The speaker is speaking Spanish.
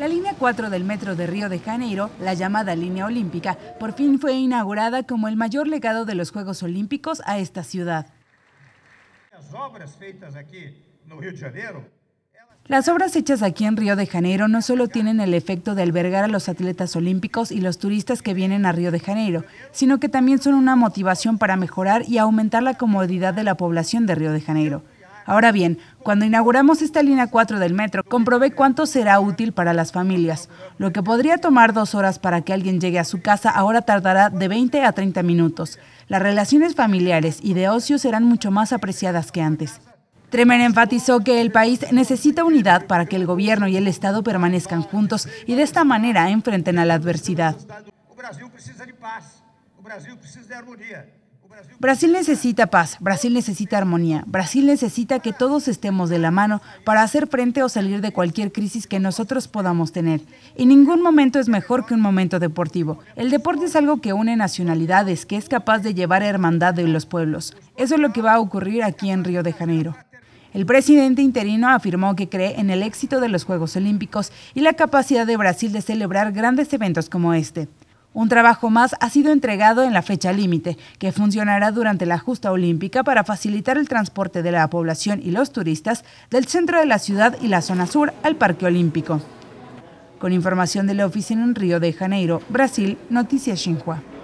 La línea 4 del metro de Río de Janeiro, la llamada línea olímpica, por fin fue inaugurada como el mayor legado de los Juegos Olímpicos a esta ciudad. Las obras hechas aquí en Río de Janeiro no solo tienen el efecto de albergar a los atletas olímpicos y los turistas que vienen a Río de Janeiro, sino que también son una motivación para mejorar y aumentar la comodidad de la población de Río de Janeiro. Ahora bien, cuando inauguramos esta línea 4 del metro, comprobé cuánto será útil para las familias. Lo que podría tomar dos horas para que alguien llegue a su casa ahora tardará de 20 a 30 minutos. Las relaciones familiares y de ocio serán mucho más apreciadas que antes. Tremen enfatizó que el país necesita unidad para que el gobierno y el Estado permanezcan juntos y de esta manera enfrenten a la adversidad. Brasil necesita paz, Brasil necesita armonía, Brasil necesita que todos estemos de la mano para hacer frente o salir de cualquier crisis que nosotros podamos tener. Y ningún momento es mejor que un momento deportivo. El deporte es algo que une nacionalidades, que es capaz de llevar hermandad de los pueblos. Eso es lo que va a ocurrir aquí en Río de Janeiro. El presidente interino afirmó que cree en el éxito de los Juegos Olímpicos y la capacidad de Brasil de celebrar grandes eventos como este. Un trabajo más ha sido entregado en la fecha límite, que funcionará durante la justa olímpica para facilitar el transporte de la población y los turistas del centro de la ciudad y la zona sur al Parque Olímpico. Con información de la oficina en Río de Janeiro, Brasil, Noticias Xinhua.